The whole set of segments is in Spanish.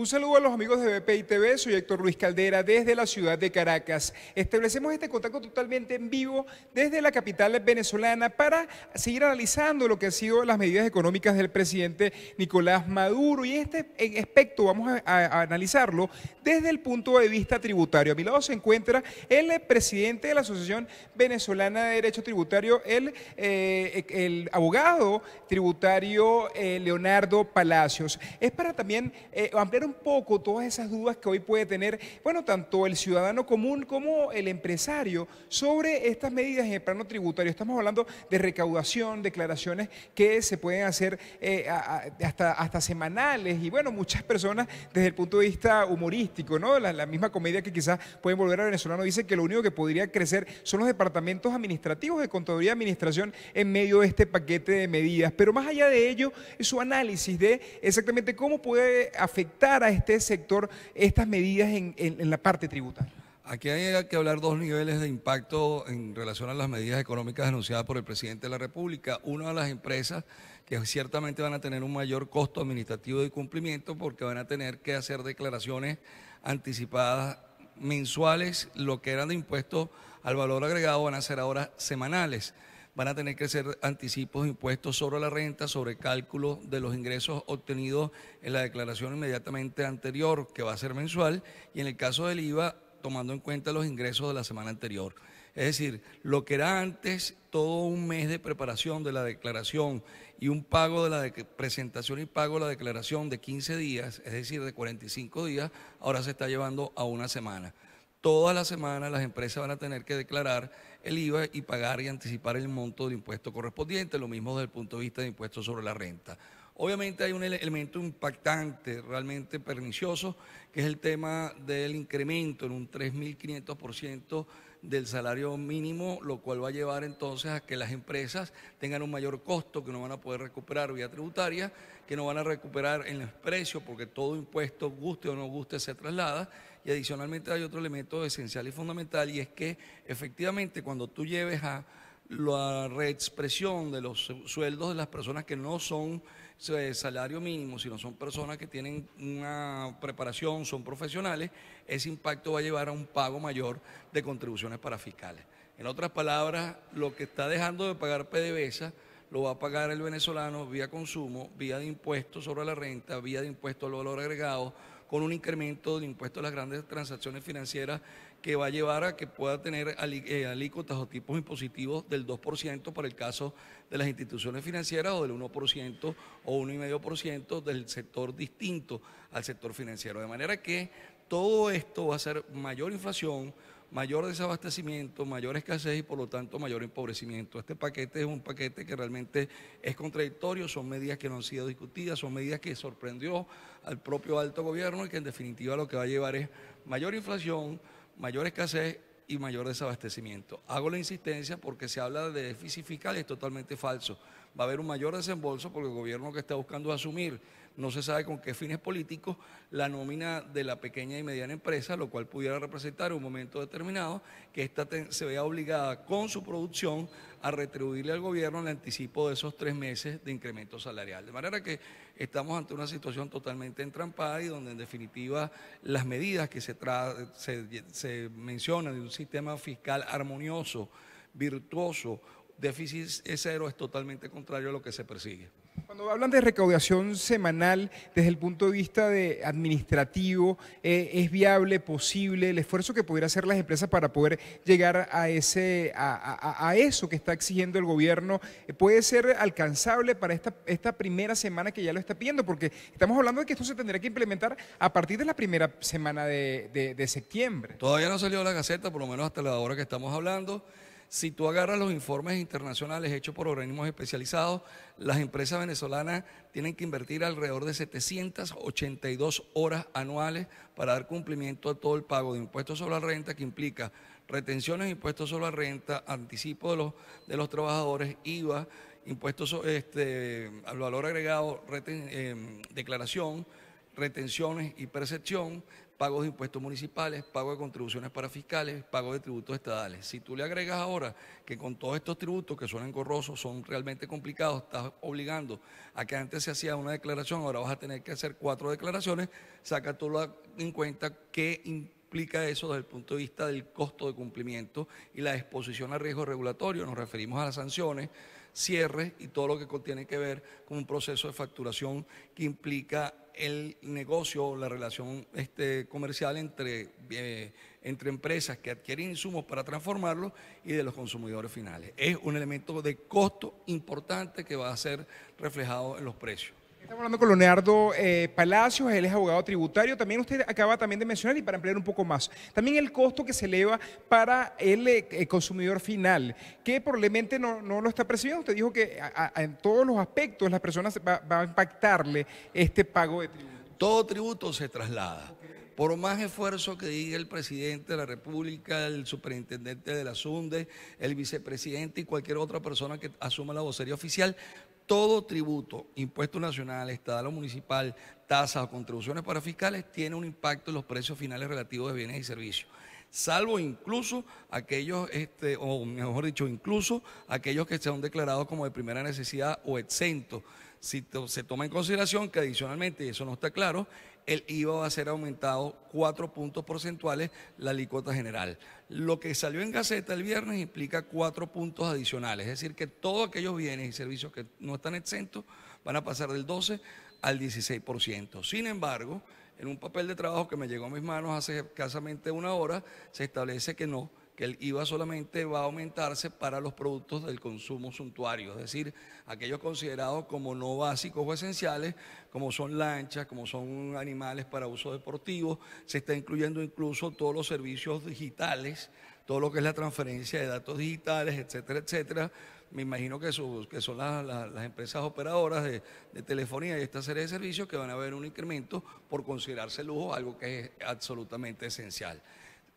Un saludo a los amigos de BPI TV, soy Héctor Luis Caldera desde la ciudad de Caracas. Establecemos este contacto totalmente en vivo desde la capital venezolana para seguir analizando lo que han sido las medidas económicas del presidente Nicolás Maduro y este aspecto vamos a, analizarlo desde el punto de vista tributario. A mi lado se encuentra el presidente de la Asociación Venezolana de Derecho Tributario, el, eh, el abogado tributario eh, Leonardo Palacios. Es para también eh, ampliar un un poco todas esas dudas que hoy puede tener, bueno, tanto el ciudadano común como el empresario sobre estas medidas en el plano tributario. Estamos hablando de recaudación, declaraciones que se pueden hacer eh, hasta, hasta semanales y bueno, muchas personas desde el punto de vista humorístico, ¿no? La, misma comedia que quizás pueden volver a venezolano dice que lo único que podría crecer son los departamentos administrativos de contaduría y administración en medio de este paquete de medidas. Pero más allá de ello, su análisis de exactamente cómo puede afectar a este sector estas medidas en, la parte tributaria? Aquí hay que hablar dos niveles de impacto en relación a las medidas económicas anunciadas por el presidente de la República. Una de las empresas que ciertamente van a tener un mayor costo administrativo de cumplimiento porque van a tener que hacer declaraciones anticipadas mensuales, lo que eran de impuestos al valor agregado van a ser ahora semanales van a tener que ser anticipos de impuestos sobre la renta, sobre cálculo de los ingresos obtenidos en la declaración inmediatamente anterior, que va a ser mensual, y en el caso del IVA, tomando en cuenta los ingresos de la semana anterior. Es decir, lo que era antes todo un mes de preparación de la declaración y un pago de la presentación y pago de la declaración de 15 días, es decir, de 45 días, ahora se está llevando a una semana. Todas las semanas las empresas van a tener que declarar el IVA y pagar y anticipar el monto de impuesto correspondiente, lo mismo desde el punto de vista de impuestos sobre la renta. Obviamente hay un elemento impactante, realmente pernicioso, que es el tema del incremento en un 3.500% del salario mínimo, lo cual va a llevar entonces a que las empresas tengan un mayor costo que no van a poder recuperar vía tributaria, que no van a recuperar en los precios, porque todo impuesto, guste o no guste, se traslada y adicionalmente hay otro elemento esencial y fundamental y es que efectivamente cuando tú lleves a la reexpresión de los sueldos de las personas que no son eh, salario mínimo, sino son personas que tienen una preparación, son profesionales, ese impacto va a llevar a un pago mayor de contribuciones para fiscales. En otras palabras, lo que está dejando de pagar PDVSA lo va a pagar el venezolano vía consumo, vía de impuestos sobre la renta, vía de impuestos al valor agregado, con un incremento del impuesto a las grandes transacciones financieras que va a llevar a que pueda tener eh, alícuotas o tipos impositivos del 2% para el caso de las instituciones financieras o del 1% o 1,5% del sector distinto al sector financiero. De manera que todo esto va a ser mayor inflación, mayor desabastecimiento, mayor escasez y por lo tanto mayor empobrecimiento. Este paquete es un paquete que realmente es contradictorio, son medidas que no han sido discutidas, son medidas que sorprendió al propio alto gobierno y que en definitiva lo que va a llevar es mayor inflación, mayor escasez y mayor desabastecimiento. Hago la insistencia porque se habla de déficit fiscal y es totalmente falso. Va a haber un mayor desembolso porque el gobierno que está buscando asumir no se sabe con qué fines políticos, la nómina de la pequeña y mediana empresa, lo cual pudiera representar un momento determinado que ésta se vea obligada con su producción a retribuirle al gobierno el anticipo de esos tres meses de incremento salarial. De manera que estamos ante una situación totalmente entrampada y donde en definitiva las medidas que se, se, se mencionan de un sistema fiscal armonioso, virtuoso, déficit cero es totalmente contrario a lo que se persigue. Cuando hablan de recaudación semanal desde el punto de vista de administrativo, eh, ¿es viable, posible el esfuerzo que pudiera hacer las empresas para poder llegar a, ese, a, eso que está exigiendo el gobierno? Eh, ¿Puede ser alcanzable para esta, esta primera semana que ya lo está pidiendo? Porque estamos hablando de que esto se tendría que implementar a partir de la primera semana de, de, septiembre. Todavía no salió la gaceta, por lo menos hasta la hora que estamos hablando si tú agarras los informes internacionales hechos por organismos especializados, las empresas venezolanas tienen que invertir alrededor de 782 horas anuales para dar cumplimiento a todo el pago de impuestos sobre la renta que implica retenciones, impuestos sobre la renta, anticipo de los, de los trabajadores, IVA, impuestos este, al valor agregado, em, declaración, retenciones y percepción, pago de impuestos municipales, pago de contribuciones para fiscales, pago de tributos estadales. Si tú le agregas ahora que con todos estos tributos que son engorrosos, son realmente complicados, estás obligando a que antes se hacía una declaración, ahora vas a tener que hacer cuatro declaraciones, saca tú en cuenta qué implica eso desde el punto de vista del costo de cumplimiento y la exposición a riesgo regulatorio, nos referimos a las sanciones cierres y todo lo que tiene que ver con un proceso de facturación que implica el negocio, o la relación este, comercial entre, eh, entre empresas que adquieren insumos para transformarlos y de los consumidores finales. Es un elemento de costo importante que va a ser reflejado en los precios. Estamos hablando con Leonardo eh, Palacios, él es abogado tributario. También usted acaba también de mencionar, y para ampliar un poco más, también el costo que se eleva para el eh, eh, consumidor final, que probablemente no, no, lo está percibiendo. Usted dijo que en todos los aspectos las personas va, a impactarle este pago de tributo. Todo tributo se traslada. Por más esfuerzo que diga el presidente de la República, el superintendente de la SUNDE, el vicepresidente y cualquier otra persona que asuma la vocería oficial, todo tributo, impuesto nacional, estatal o municipal, tasas o contribuciones para fiscales tiene un impacto en los precios finales relativos de bienes y servicios, salvo incluso aquellos, este, o mejor dicho, incluso aquellos que se han declarado como de primera necesidad o exentos. Si se toma en consideración que adicionalmente, y eso no está claro, el IVA va a ser aumentado cuatro puntos porcentuales la alícuota general. Lo que salió en Gaceta el viernes implica cuatro puntos adicionales, es decir, que todos aquellos bienes y servicios que no están exentos van a pasar del 12 al 16%. Sin embargo, en un papel de trabajo que me llegó a mis manos hace escasamente una hora, se establece que no el IVA solamente va a aumentarse para los productos del consumo suntuario, es decir, aquellos considerados como no básicos o esenciales, como son lanchas, como son animales para uso deportivo, se está incluyendo incluso todos los servicios digitales, todo lo que es la transferencia de datos digitales, etcétera, etcétera. Me imagino que, que son las, empresas operadoras de, de telefonía y esta serie de servicios que van a ver un incremento por considerarse lujo, algo que es absolutamente esencial.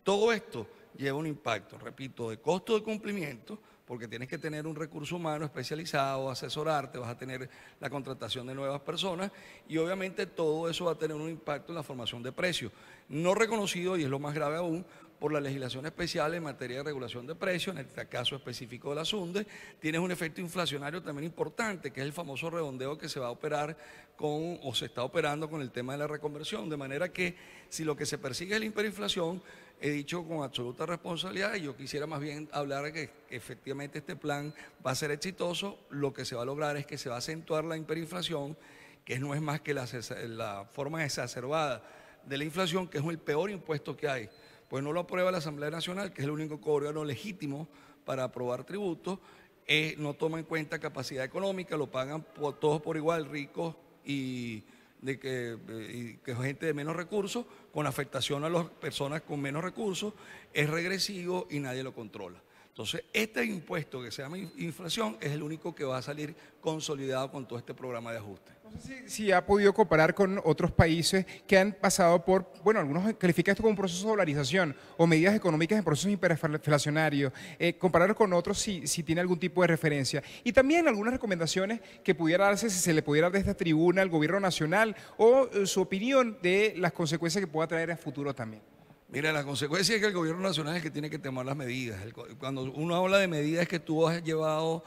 Todo esto lleva un impacto, repito, de costo de cumplimiento, porque tienes que tener un recurso humano especializado, asesorarte, vas a tener la contratación de nuevas personas y obviamente todo eso va a tener un impacto en la formación de precios, no reconocido y es lo más grave aún por la legislación especial en materia de regulación de precios, en este caso específico de la SUNDE, tienes un efecto inflacionario también importante, que es el famoso redondeo que se va a operar con o se está operando con el tema de la reconversión, de manera que si lo que se persigue es la hiperinflación, he dicho con absoluta responsabilidad, y yo quisiera más bien hablar de que efectivamente este plan va a ser exitoso, lo que se va a lograr es que se va a acentuar la hiperinflación, que no es más que la, forma exacerbada de la inflación, que es el peor impuesto que hay. Pues no lo aprueba la Asamblea Nacional, que es el único órgano legítimo para aprobar tributos, eh, no toma en cuenta capacidad económica, lo pagan todos por igual, ricos y de eh, que, es gente de menos recursos, con afectación a las personas con menos recursos, es regresivo y nadie lo controla. Entonces, este impuesto que se llama inflación es el único que va a salir consolidado con todo este programa de ajuste si, ha podido comparar con otros países que han pasado por, bueno, algunos califican esto como un proceso de dolarización o medidas económicas en procesos hiperinflacionarios, eh, comparar con otros si, tiene algún tipo de referencia. Y también algunas recomendaciones que pudiera darse si se le pudiera dar de esta tribuna al gobierno nacional o eh, su opinión de las consecuencias que pueda traer en futuro también. Mira, la consecuencia es que el gobierno nacional es que tiene que tomar las medidas. Cuando uno habla de medidas que tú has llevado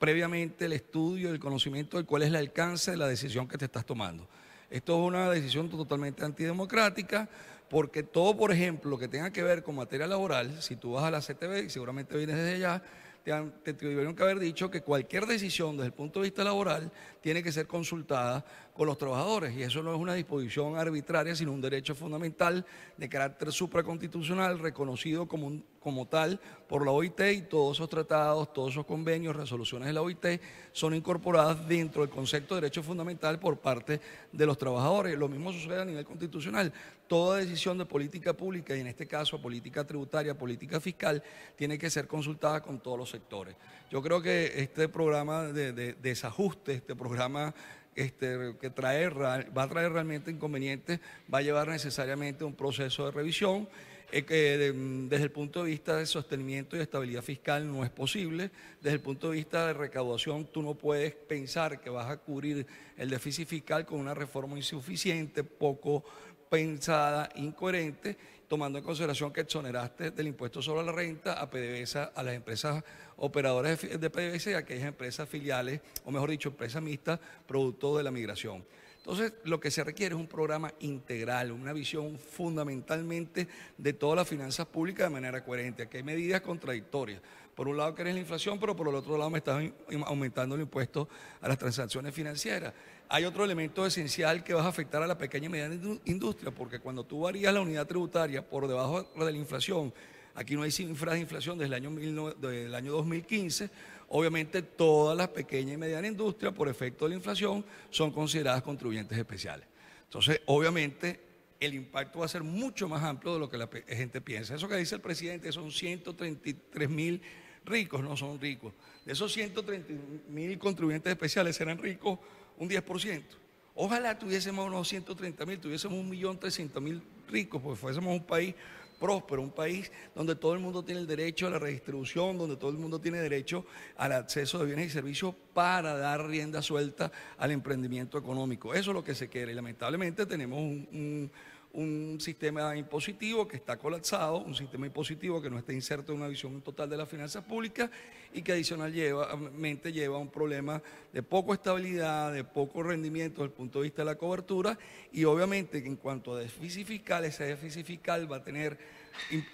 previamente el estudio, el conocimiento de cuál es el alcance de la decisión que te estás tomando. Esto es una decisión totalmente antidemocrática porque todo, por ejemplo, que tenga que ver con materia laboral, si tú vas a la CTV, y seguramente vienes desde allá, te, han, te tuvieron que haber dicho que cualquier decisión desde el punto de vista laboral tiene que ser consultada con los trabajadores. Y eso no es una disposición arbitraria, sino un derecho fundamental de carácter supraconstitucional reconocido como un como tal por la OIT y todos esos tratados, todos esos convenios, resoluciones de la OIT son incorporadas dentro del concepto de derecho fundamental por parte de los trabajadores. Lo mismo sucede a nivel constitucional. Toda decisión de política pública, y en este caso política tributaria, política fiscal, tiene que ser consultada con todos los sectores. Yo creo que este programa de, desajuste, este programa este, que trae, va a traer realmente inconvenientes, va a llevar necesariamente un proceso de revisión. Eh, mm, desde el punto de vista de sostenimiento y estabilidad fiscal no es posible. Desde el punto de vista de recaudación, tú no puedes pensar que vas a cubrir el déficit fiscal con una reforma insuficiente, poco pensada, incoherente, tomando en consideración que exoneraste del impuesto sobre la renta a PDVSA, a las empresas operadoras de PDVSA y a aquellas empresas filiales, o mejor dicho, empresas mixtas, producto de la migración. Entonces, lo que se requiere es un programa integral, una visión fundamentalmente de todas las finanzas públicas de manera coherente. Aquí hay medidas contradictorias. Por un lado querés la inflación, pero por el otro lado me estás aumentando el impuesto a las transacciones financieras. Hay otro elemento esencial que vas a afectar a la pequeña y mediana industria, porque cuando tú varías la unidad tributaria por debajo de la inflación, aquí no hay cifras de inflación desde el año, desde el año 2015, obviamente todas las pequeñas y medianas industrias, por efecto de la inflación, son consideradas contribuyentes especiales. Entonces, obviamente, el impacto va a ser mucho más amplio de lo que la gente piensa. Eso que dice el presidente, son 133 mil ricos, no son ricos. De esos 130 mil contribuyentes especiales serán ricos un 10%. Ojalá tuviésemos unos 130 mil, tuviésemos un millón trescientos mil ricos, porque fuésemos un país próspero, un país donde todo el mundo tiene el derecho a la redistribución, donde todo el mundo tiene derecho al acceso de bienes y servicios para dar rienda suelta al emprendimiento económico. Eso es lo que se quiere. Y lamentablemente tenemos un, un un sistema impositivo que está colapsado, un sistema impositivo que no está inserto en una visión total de las finanzas públicas y que adicionalmente lleva a un problema de poco estabilidad, de poco rendimiento desde el punto de vista de la cobertura y obviamente que en cuanto a déficit fiscal, ese déficit fiscal va a tener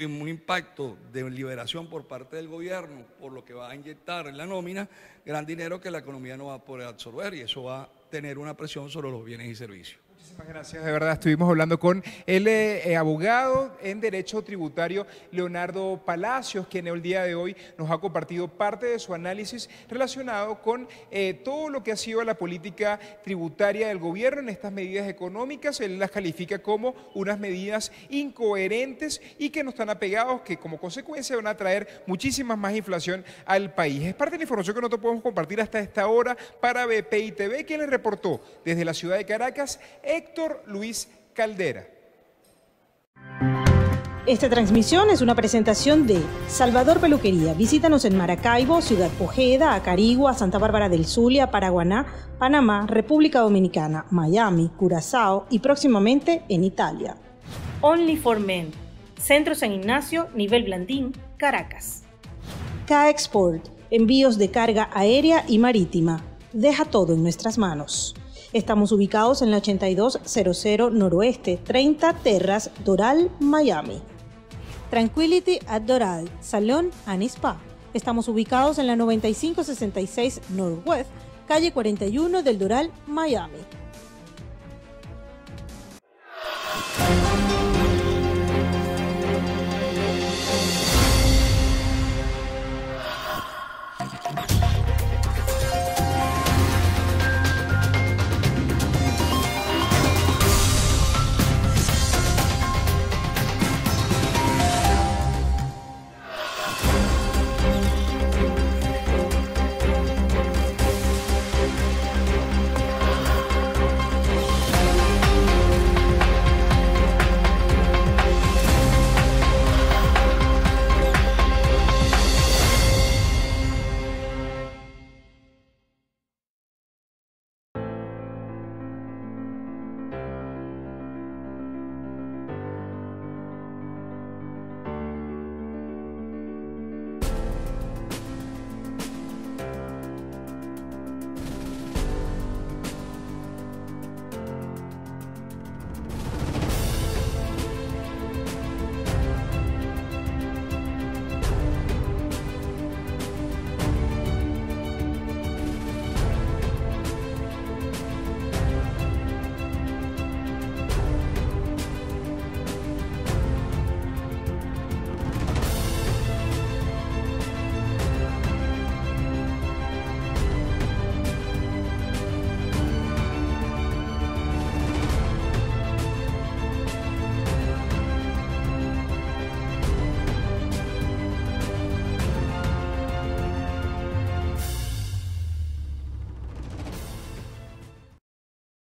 un impacto de liberación por parte del gobierno por lo que va a inyectar en la nómina gran dinero que la economía no va a poder absorber y eso va a tener una presión sobre los bienes y servicios. Muchísimas gracias, de verdad. Estuvimos hablando con el eh, eh, abogado en Derecho Tributario, Leonardo Palacios, quien el día de hoy nos ha compartido parte de su análisis relacionado con eh, todo lo que ha sido la política tributaria del gobierno en estas medidas económicas. Él las califica como unas medidas incoherentes y que no están apegados, que como consecuencia van a traer muchísimas más inflación al país. Es parte de la información que nosotros podemos compartir hasta esta hora para BPI TV, quien le reportó desde la ciudad de Caracas. Héctor Luis Caldera. Esta transmisión es una presentación de Salvador Peluquería. Visítanos en Maracaibo, Ciudad Ojeda, Acarigua, Santa Bárbara del Zulia, Paraguaná, Panamá, República Dominicana, Miami, Curazao y próximamente en Italia. Only for Men, Centro San Ignacio, Nivel Blandín, Caracas. K-Export, envíos de carga aérea y marítima. Deja todo en nuestras manos. Estamos ubicados en la 8200 Noroeste, 30 Terras, Doral, Miami. Tranquility at Doral, Salón and Spa. Estamos ubicados en la 9566 Northwest, calle 41 del Doral, Miami.